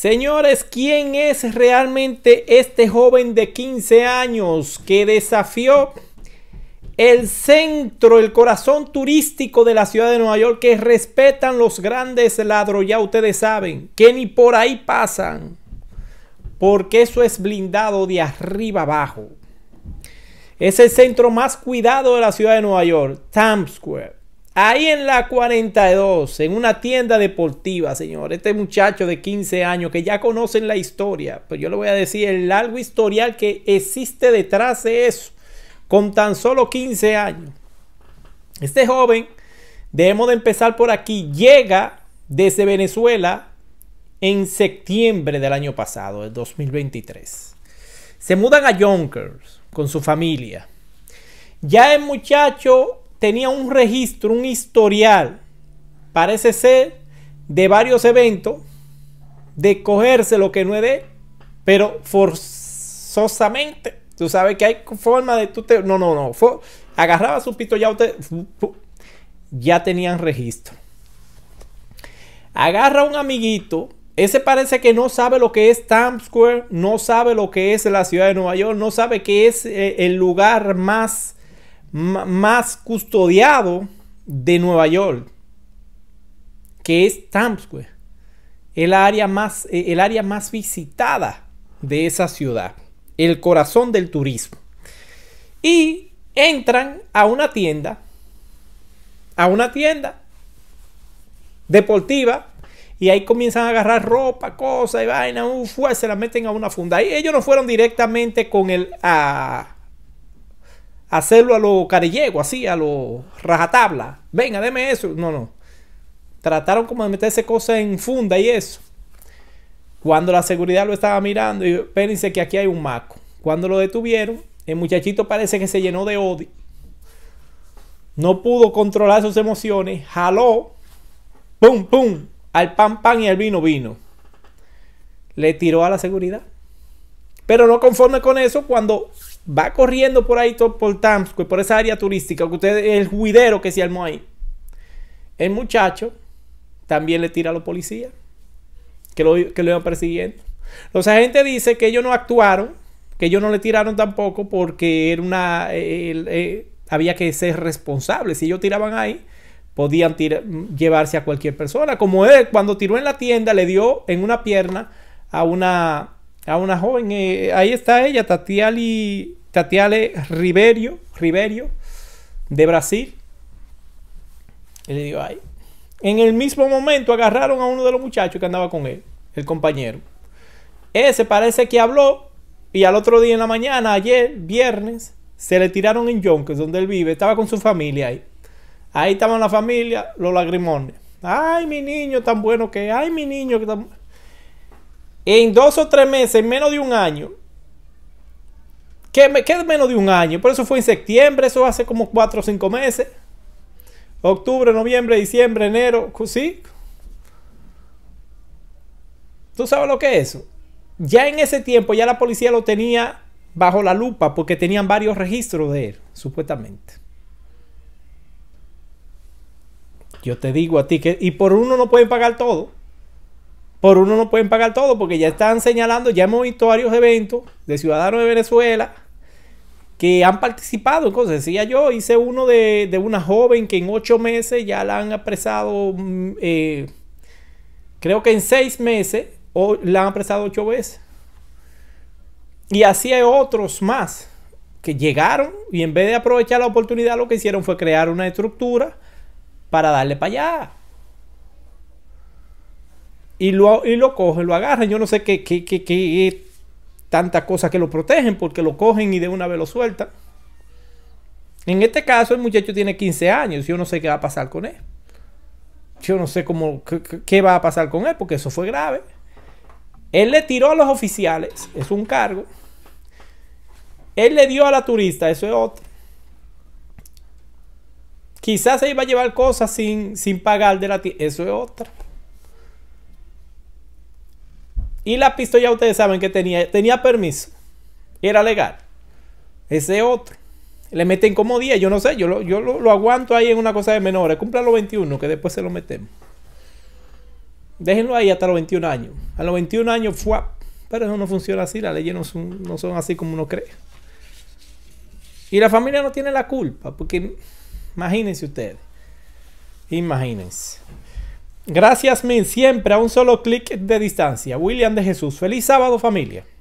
Señores, ¿quién es realmente este joven de 15 años que desafió el centro, el corazón turístico de la ciudad de Nueva York que respetan los grandes ladros? Ya ustedes saben que ni por ahí pasan, porque eso es blindado de arriba abajo. Es el centro más cuidado de la ciudad de Nueva York, Times Square. Ahí en la 42, en una tienda deportiva, señor, este muchacho de 15 años que ya conocen la historia, pero yo le voy a decir el largo historial que existe detrás de eso, con tan solo 15 años. Este joven, debemos de empezar por aquí, llega desde Venezuela en septiembre del año pasado, el 2023. Se mudan a Yonkers con su familia. Ya el muchacho tenía un registro, un historial, parece ser, de varios eventos, de cogerse lo que no es de pero forzosamente. Tú sabes que hay forma de tú te... No, no, no. agarraba su pito, ya usted... Ya tenían registro. Agarra un amiguito ese parece que no sabe lo que es Times Square, no sabe lo que es la ciudad de Nueva York, no sabe que es eh, el lugar más más custodiado de Nueva York, que es Times Square, el área más, e, el área más visitada de esa ciudad, el corazón del turismo. Y entran a una tienda, a una tienda deportiva, y ahí comienzan a agarrar ropa, cosas y vaina, uf, se la meten a una funda. Y ellos no fueron directamente con el... A, hacerlo a lo carillego, así, a lo rajatabla. Venga, deme eso. No, no. Trataron como de meterse cosas en funda y eso. Cuando la seguridad lo estaba mirando, y espérense que aquí hay un maco. Cuando lo detuvieron, el muchachito parece que se llenó de odio. No pudo controlar sus emociones. Jaló. Pum, pum. Al pan, pan y al vino, vino. Le tiró a la seguridad. Pero no conforme con eso, cuando va corriendo por ahí, por Tamsco, por esa área turística, que usted el juidero que se armó ahí. El muchacho también le tira a los policías que lo, que lo iban persiguiendo. Los agentes dicen que ellos no actuaron, que ellos no le tiraron tampoco porque era una, eh, eh, había que ser responsable. Si ellos tiraban ahí, podían llevarse a cualquier persona. Como él cuando tiró en la tienda, le dio en una pierna a una a una joven. Eh, ahí está ella, Tatiali, Tatiale Riverio Riverio de Brasil. le ay. En el mismo momento agarraron a uno de los muchachos que andaba con él, el compañero. Ese parece que habló y al otro día en la mañana, ayer, viernes, se le tiraron en Yonkers, donde él vive. Estaba con su familia ahí. Ahí estaban la familia, los lagrimones. Ay, mi niño tan bueno que, ay, mi niño que tan en dos o tres meses, en menos de un año. ¿Qué, es menos de un año? Por eso fue en septiembre, eso hace como cuatro o cinco meses. Octubre, noviembre, diciembre, enero, ¿sí? ¿Tú sabes lo que es eso? Ya en ese tiempo ya la policía lo tenía bajo la lupa porque tenían varios registros de él, supuestamente. Yo te digo a ti que... Y por uno no pueden pagar todo por uno no pueden pagar todo porque ya están señalando, ya hemos visto varios eventos de ciudadanos de Venezuela que han participado en Decía yo, hice uno de, una joven que en ocho meses ya la han apresado, mm, eh, creo que en seis meses o, la han apresado ocho veces. Y así hay otros más que llegaron y en vez de aprovechar la oportunidad lo que hicieron fue crear una estructura para darle para allá y lo, y lo cogen, lo agarran. Yo no sé qué, qué, qué, qué tanta que lo protegen, porque lo cogen y de una vez lo sueltan. En este caso, el muchacho tiene 15 años. Yo no sé qué va a pasar con él. Yo no sé cómo, qué, va a pasar con él, porque eso fue grave. Él le tiró a los oficiales, es un cargo. Él le dio a la turista, eso es otro. Quizás se iba a llevar cosas sin, sin pagar de la eso es otra. Y la pistola ustedes saben que tenía, tenía permiso. Era legal. Ese otro. Le meten como 10, yo no sé, yo, lo, yo lo, aguanto ahí en una cosa de menores. Cumpla los 21, que después se lo metemos. Déjenlo ahí hasta los 21 años. A los 21 años, fue. Pero eso no funciona así, las leyes no no son así como uno cree. Y la familia no tiene la culpa, porque imagínense ustedes. Imagínense. Gracias, Min, siempre a un solo clic de distancia. William de Jesús. Feliz sábado, familia.